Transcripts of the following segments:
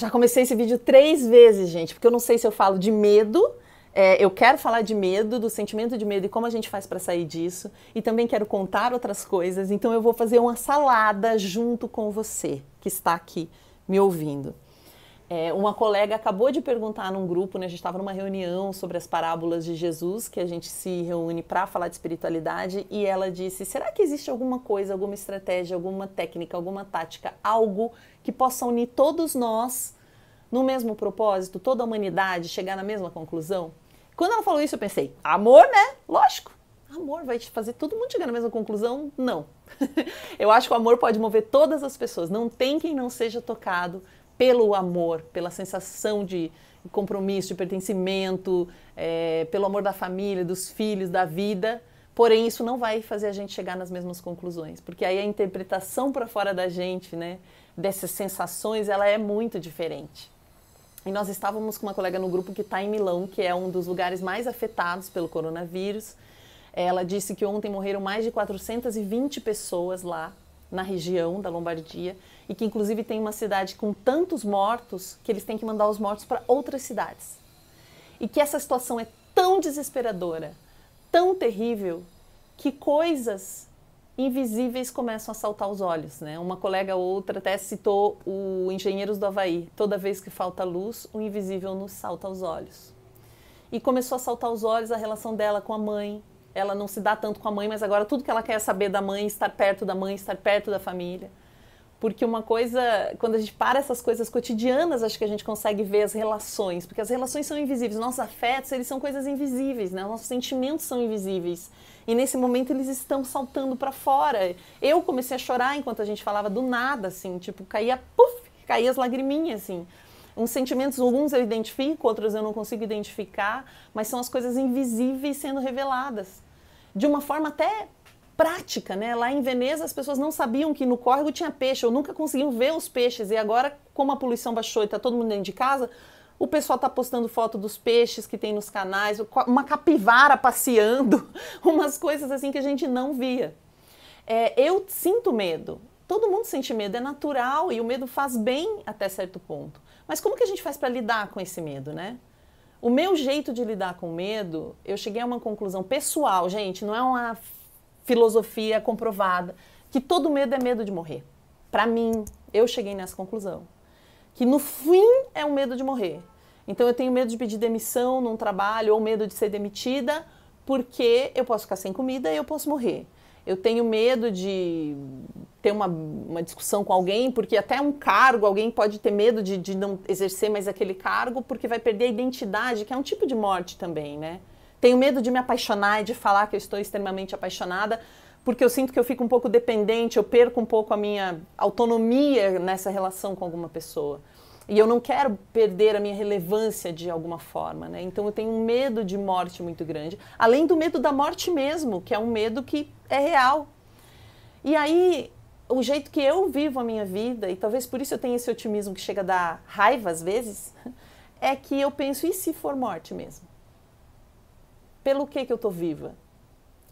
Já comecei esse vídeo três vezes, gente, porque eu não sei se eu falo de medo. É, eu quero falar de medo, do sentimento de medo e como a gente faz para sair disso. E também quero contar outras coisas. Então eu vou fazer uma salada junto com você que está aqui me ouvindo. É, uma colega acabou de perguntar num grupo, né, a gente estava numa reunião sobre as parábolas de Jesus, que a gente se reúne para falar de espiritualidade, e ela disse: será que existe alguma coisa, alguma estratégia, alguma técnica, alguma tática, algo que possa unir todos nós no mesmo propósito, toda a humanidade, chegar na mesma conclusão? Quando ela falou isso, eu pensei: amor, né? Lógico. Amor vai te fazer todo mundo chegar na mesma conclusão? Não. eu acho que o amor pode mover todas as pessoas. Não tem quem não seja tocado pelo amor, pela sensação de compromisso, de pertencimento, é, pelo amor da família, dos filhos, da vida. Porém, isso não vai fazer a gente chegar nas mesmas conclusões, porque aí a interpretação para fora da gente, né, dessas sensações, ela é muito diferente. E nós estávamos com uma colega no grupo que está em Milão, que é um dos lugares mais afetados pelo coronavírus. Ela disse que ontem morreram mais de 420 pessoas lá na região da Lombardia e que inclusive tem uma cidade com tantos mortos que eles têm que mandar os mortos para outras cidades. E que essa situação é tão desesperadora, tão terrível, que coisas invisíveis começam a saltar os olhos, né? Uma colega ou outra até citou o Engenheiros do Havaí, toda vez que falta luz, o invisível nos salta aos olhos. E começou a saltar os olhos a relação dela com a mãe, ela não se dá tanto com a mãe, mas agora tudo que ela quer é saber da mãe, estar perto da mãe, estar perto da família. Porque uma coisa, quando a gente para essas coisas cotidianas, acho que a gente consegue ver as relações, porque as relações são invisíveis, nossos afetos, eles são coisas invisíveis, né? Nossos sentimentos são invisíveis. E nesse momento eles estão saltando para fora. Eu comecei a chorar enquanto a gente falava do nada assim, tipo, caía puf, caía as lagriminhas assim uns sentimentos, alguns eu identifico, outros eu não consigo identificar, mas são as coisas invisíveis sendo reveladas. De uma forma até prática, né? Lá em Veneza as pessoas não sabiam que no córrego tinha peixe, ou nunca conseguiam ver os peixes, e agora, como a poluição baixou e está todo mundo dentro de casa, o pessoal está postando foto dos peixes que tem nos canais, uma capivara passeando, umas coisas assim que a gente não via. É, eu sinto medo, Todo mundo sente medo, é natural e o medo faz bem até certo ponto. Mas como que a gente faz para lidar com esse medo, né? O meu jeito de lidar com medo, eu cheguei a uma conclusão pessoal, gente, não é uma filosofia comprovada, que todo medo é medo de morrer. Para mim, eu cheguei nessa conclusão. Que no fim é um medo de morrer. Então eu tenho medo de pedir demissão num trabalho ou medo de ser demitida, porque eu posso ficar sem comida e eu posso morrer. Eu tenho medo de ter uma, uma discussão com alguém, porque até um cargo, alguém pode ter medo de, de não exercer mais aquele cargo, porque vai perder a identidade, que é um tipo de morte também, né? Tenho medo de me apaixonar e de falar que eu estou extremamente apaixonada, porque eu sinto que eu fico um pouco dependente, eu perco um pouco a minha autonomia nessa relação com alguma pessoa. E eu não quero perder a minha relevância de alguma forma, né? Então eu tenho um medo de morte muito grande, além do medo da morte mesmo, que é um medo que é real. E aí o jeito que eu vivo a minha vida, e talvez por isso eu tenha esse otimismo que chega a dar raiva às vezes, é que eu penso, e se for morte mesmo? Pelo que que eu tô viva?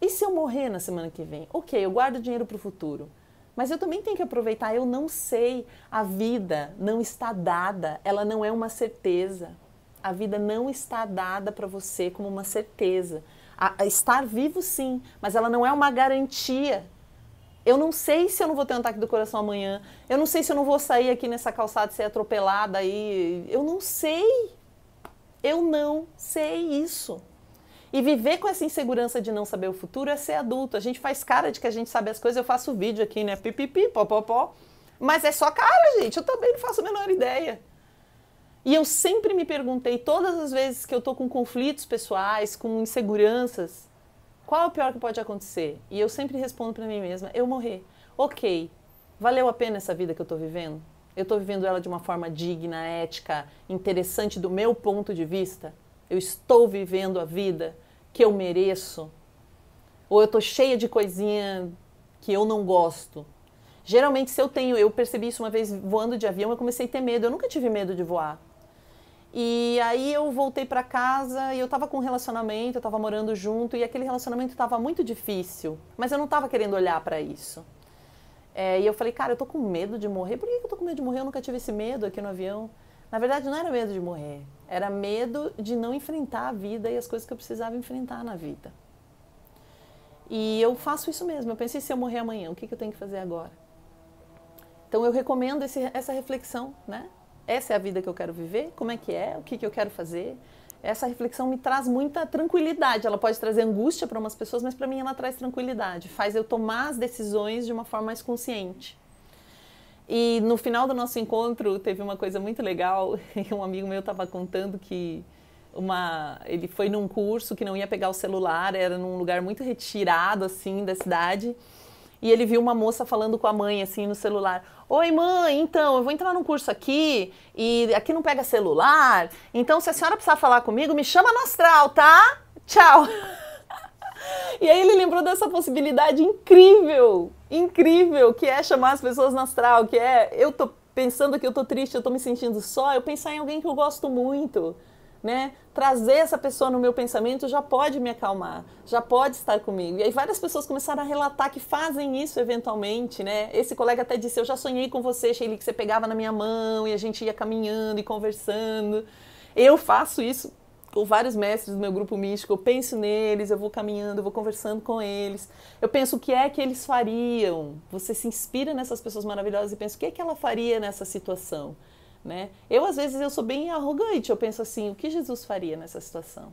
E se eu morrer na semana que vem? Ok, eu guardo dinheiro para o futuro. Mas eu também tenho que aproveitar, eu não sei, a vida não está dada, ela não é uma certeza. A vida não está dada para você como uma certeza. A, a estar vivo sim, mas ela não é uma garantia eu não sei se eu não vou ter um ataque do coração amanhã. Eu não sei se eu não vou sair aqui nessa calçada e ser atropelada aí. Eu não sei. Eu não sei isso. E viver com essa insegurança de não saber o futuro é ser adulto. A gente faz cara de que a gente sabe as coisas. Eu faço vídeo aqui, né? Pipipi, pó, pó, pó. Mas é só cara, gente. Eu também não faço a menor ideia. E eu sempre me perguntei, todas as vezes que eu tô com conflitos pessoais, com inseguranças, qual é o pior que pode acontecer? E eu sempre respondo para mim mesma: eu morrer. Ok, valeu a pena essa vida que eu estou vivendo? Eu estou vivendo ela de uma forma digna, ética, interessante do meu ponto de vista? Eu estou vivendo a vida que eu mereço? Ou eu estou cheia de coisinha que eu não gosto? Geralmente, se eu tenho, eu percebi isso uma vez voando de avião, eu comecei a ter medo. Eu nunca tive medo de voar. E aí eu voltei para casa e eu tava com um relacionamento, eu tava morando junto e aquele relacionamento tava muito difícil, mas eu não tava querendo olhar para isso. É, e eu falei, cara, eu tô com medo de morrer. Por que eu tô com medo de morrer? Eu nunca tive esse medo aqui no avião. Na verdade, não era medo de morrer, era medo de não enfrentar a vida e as coisas que eu precisava enfrentar na vida. E eu faço isso mesmo. Eu pensei, se eu morrer amanhã, o que, que eu tenho que fazer agora? Então eu recomendo esse, essa reflexão, né? Essa é a vida que eu quero viver? Como é que é? O que, que eu quero fazer? Essa reflexão me traz muita tranquilidade. Ela pode trazer angústia para umas pessoas, mas para mim ela traz tranquilidade. Faz eu tomar as decisões de uma forma mais consciente. E no final do nosso encontro teve uma coisa muito legal. Um amigo meu estava contando que uma, ele foi num curso que não ia pegar o celular, era num lugar muito retirado assim da cidade e ele viu uma moça falando com a mãe assim no celular. Oi, mãe, então, eu vou entrar num curso aqui e aqui não pega celular. Então, se a senhora precisar falar comigo, me chama no astral, tá? Tchau. E aí ele lembrou dessa possibilidade incrível, incrível, que é chamar as pessoas no astral, que é eu tô pensando que eu tô triste, eu tô me sentindo só, eu pensar em alguém que eu gosto muito né? Trazer essa pessoa no meu pensamento já pode me acalmar, já pode estar comigo. E aí várias pessoas começaram a relatar que fazem isso eventualmente, né? Esse colega até disse: "Eu já sonhei com você, Sheila, que você pegava na minha mão e a gente ia caminhando e conversando". Eu faço isso com vários mestres do meu grupo místico, eu penso neles, eu vou caminhando, eu vou conversando com eles. Eu penso o que é que eles fariam. Você se inspira nessas pessoas maravilhosas e pensa o que é que ela faria nessa situação né? Eu às vezes eu sou bem arrogante, eu penso assim, o que Jesus faria nessa situação?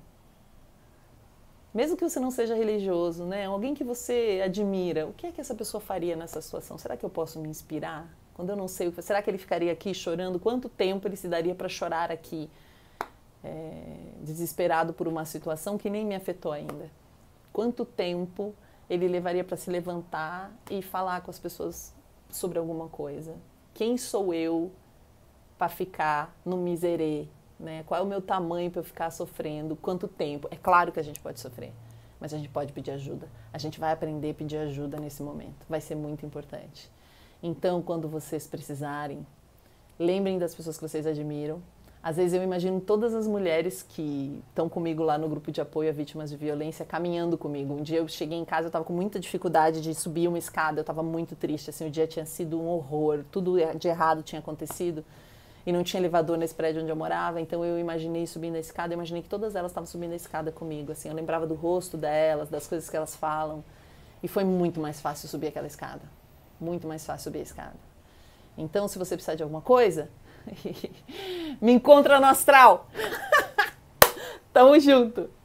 Mesmo que você não seja religioso, né? Alguém que você admira, o que é que essa pessoa faria nessa situação? Será que eu posso me inspirar? Quando eu não sei, será que ele ficaria aqui chorando? Quanto tempo ele se daria para chorar aqui, é, desesperado por uma situação que nem me afetou ainda? Quanto tempo ele levaria para se levantar e falar com as pessoas sobre alguma coisa? Quem sou eu? para ficar no miserê, né? Qual é o meu tamanho para eu ficar sofrendo? Quanto tempo? É claro que a gente pode sofrer, mas a gente pode pedir ajuda. A gente vai aprender a pedir ajuda nesse momento. Vai ser muito importante. Então, quando vocês precisarem, lembrem das pessoas que vocês admiram. Às vezes eu imagino todas as mulheres que estão comigo lá no grupo de apoio a vítimas de violência caminhando comigo. Um dia eu cheguei em casa, eu estava com muita dificuldade de subir uma escada, eu estava muito triste, assim, o dia tinha sido um horror, tudo de errado tinha acontecido e não tinha elevador nesse prédio onde eu morava, então eu imaginei subindo a escada, eu imaginei que todas elas estavam subindo a escada comigo, assim, eu lembrava do rosto delas, das coisas que elas falam, e foi muito mais fácil subir aquela escada, muito mais fácil subir a escada. Então, se você precisar de alguma coisa, me encontra no astral. Tamo junto.